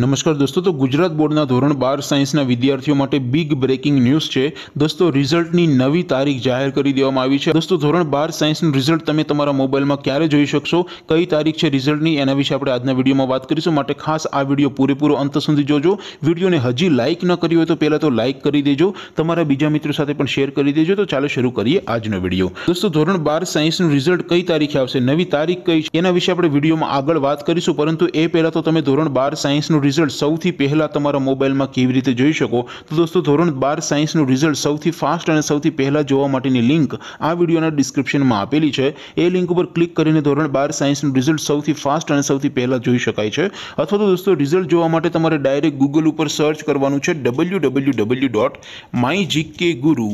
નમસ્કાર દોસ્તો તો ગુજરાત બોર્ડના ધોરણ બાર સાયન્સના વિદ્યાર્થીઓ માટે બિગ બ્રેકિંગ ન્યૂઝ છે દોસ્તો રિઝલ્ટની નવી તારીખ જાહેર કરી દેવામાં આવી છે દોસ્તો ધોરણ બાર સાયન્સનું રિઝલ્ટ તમે તમારા મોબાઈલમાં ક્યારે જોઈ શકશો કઈ તારીખ છે રિઝલ્ટની એના વિશે આપણે આજના વિડીયોમાં વાત કરીશું માટે ખાસ આ વિડીયો પૂરેપૂરો અંત સુધી જોજો વિડીયોને હજી લાઇક ન કરી હોય તો પહેલાં તો લાઇક કરી દેજો તમારા બીજા મિત્રો સાથે પણ શેર કરી દેજો તો ચાલો શરૂ કરીએ આજનો વિડીયો દોસ્તો ધોરણ બાર સાયન્સનું રિઝલ્ટ કઈ તારીખે આવશે નવી તારીખ કઈ છે એના વિશે આપણે વિડીયોમાં આગળ વાત કરીશું પરંતુ એ પહેલાં તો તમે ધોરણ બાર સાયન્સનું રિઝલ્ટ સૌથી પહેલાં તમારા મોબાઈલમાં કેવી રીતે જોઈ શકો તો દોસ્તો ધોરણ બાર સાયન્સનું રિઝલ્ટ સૌથી ફાસ્ટ અને સૌથી પહેલાં જોવા માટેની લિંક આ વિડીયોના ડિસ્ક્રિપ્શનમાં આપેલી છે એ લિંક ઉપર ક્લિક કરીને ધોરણ બાર સાયન્સનું રિઝલ્ટ સૌથી ફાસ્ટ અને સૌથી પહેલાં જોઈ શકાય છે અથવા તો દોસ્તો રિઝલ્ટ જોવા માટે તમારે ડાયરેક્ટ ગૂગલ ઉપર સર્ચ કરવાનું છે W W W dot my GK Guru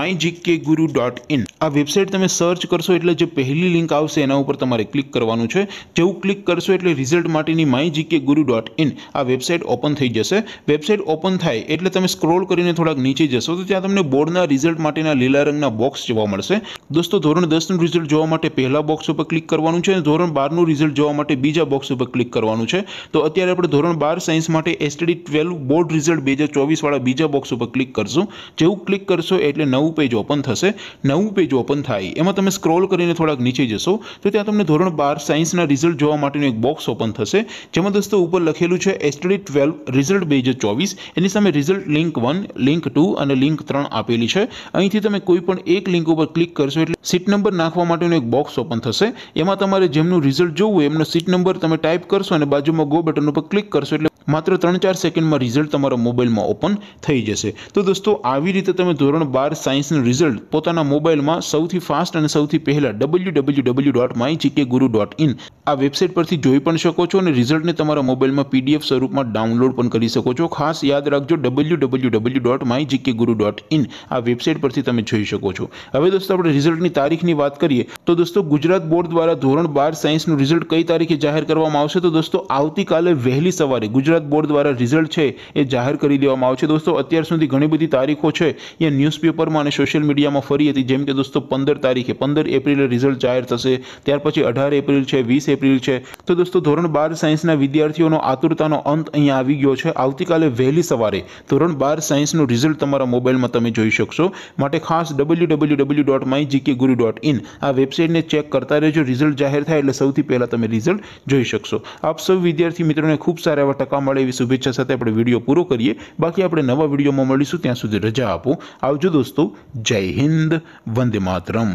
my GK Guru dot in આ વેબસાઇટ તમે સર્ચ કરશો એટલે જે પહેલી લિંક આવશે એના ઉપર તમારે ક્લિક કરવાનું છે જેવું ક્લિક કરશો એટલે રિઝલ્ટ માટેની my GK Guru dot in આ વેબસાઇટ ઓપન થઈ જશે વેબસાઇટ ઓપન થાય એટલે તમે સ્ક્રોલ કરીને થોડાક નીચે જશો તો ત્યાં તમને બોર્ડના રિઝલ્ટ માટેના લીલા રંગના બોક્સ જોવા મળશે દોસ્તો ધોરણ દસનું રિઝલ્ટ જોવા માટે પહેલા બોક્સ ઉપર ક્લિક કરવાનું છે અને ધોરણ બારનું રિઝલ્ટ જોવા માટે બીજા બોક્સ ઉપર ક્લિક કરવાનું છે તો અત્યારે આપણે ધોરણ બાર સાયન્સ માટે એસટીડી ટ્વેલ્વ બોર્ડ રિઝલ્ટ બે હજાર ચોવીસવાળા બીજા બોક્સ ઉપર ક્લિક કરશું જેવું ક્લિક કરશો એટલે નવું પેજ ઓપન થશે નવું પેજ ઓપન થાય એમાં તમે સ્ક્રોલ કરીને થોડાક નીચે જશો તો ત્યાં તમને ધોરણ બાર સાયન્સના રિઝલ્ટ જોવા માટેનું એક બોક્સ ઓપન થશે જેમાં દોસ્તો ઉપર લખેલું છે હવે ટ્વેલ્વ રિઝલ્ટ બે હજાર ચોવીસ એની સામે result link one link two અને લિંક ત્રણ આપેલી છે અહીંથી તમે કોઈ પણ એક લિંક ઉપર ક્લિક કરશો એટલે સીટ નંબર નાખવા માટેનું એક બોક્સ ઓપન થશે એમાં તમારે જેમનું રિઝલ્ટ જોવું એમનો સીટ નંબર તમે ટાઈપ કરશો અને બાજુમાં ગો બટન ઉપર ક્લિક કરશો એટલે માત્ર ત્રણ ચાર સેકન્ડમાં રિઝલ્ટ તમારા મોબાઈલમાં ઓપન થઈ જશે તો દોસ્તો આવી રીતે તમે ધોરણ બાર સાયન્સનું રિઝલ્ટ પોતાના મોબાઈલમાં સૌથી ફાસ્ટ અને સૌથી પહેલાં W W W dot my GK Guru dot in આ વેબસાઇટ પરથી જોઈ પણ શકો છો અને રિઝલ્ટને તમારા મોબાઈલમાં પીડીએફ સ્વરૂપમાં ડાઉનલોડ પણ કરી શકો છો ખાસ યાદ રાખજો W W W dot my GK Guru dot in આ વેબસાઇટ પરથી તમે જોઈ શકો છો હવે દોસ્તો આપણે રિઝલ્ટની તારીખની વાત કરીએ તો દોસ્તો ગુજરાત બોર્ડ દ્વારા ધોરણ બાર સાયન્સનું રિઝલ્ટ કઈ તારીખે જાહેર કરવામાં આવશે તો દોસ્તો આવતીકાલે વહેલી સવારે ગુજરાત ગુજરાત બોર્ડ દ્વારા રિઝલ્ટ છે એ જાહેર કરી દેવામાં આવશે દોસ્તો અત્યાર સુધી ઘણી બધી તારીખો છે એ ન્યૂઝપેપરમાં અને સોશિયલ મીડિયામાં ફરી હતી જેમ કે દોસ્તો પંદર તારીખે પંદર એપ્રિલે રિઝલ્ટ જાહેર થશે ત્યાર પછી અઢાર એપ્રિલ છે વીસ એપ્રિલ છે તો દોસ્તો ધોરણ બાર સાયન્સના વિદ્યાર્થીઓનો આતુરતાનો અંત અહીંયા આવી ગયો છે આવતીકાલે વહેલી સવારે ધોરણ બાર સાયન્સનું રિઝલ્ટ તમારા મોબાઈલમાં તમે જોઈ શકશો માટે ખાસ W W W dot my GK Guru dot in આ વેબસાઇટને ચેક કરતા રહેજો રિઝલ્ટ જાહેર થાય એટલે સૌથી પહેલાં તમે રિઝલ્ટ જોઈ શકશો આપ સૌ વિદ્યાર્થી મિત્રોને ખૂબ સારા એવા ટકા મળે એવી શુભેચ્છા સાથે આપણે વિડીયો પૂરો કરીએ બાકી આપણે નવા વિડીયોમાં મળીશું ત્યાં સુધી રજા આપો આવજો દોસ્તો જય હિન્દ વંદે માતરમ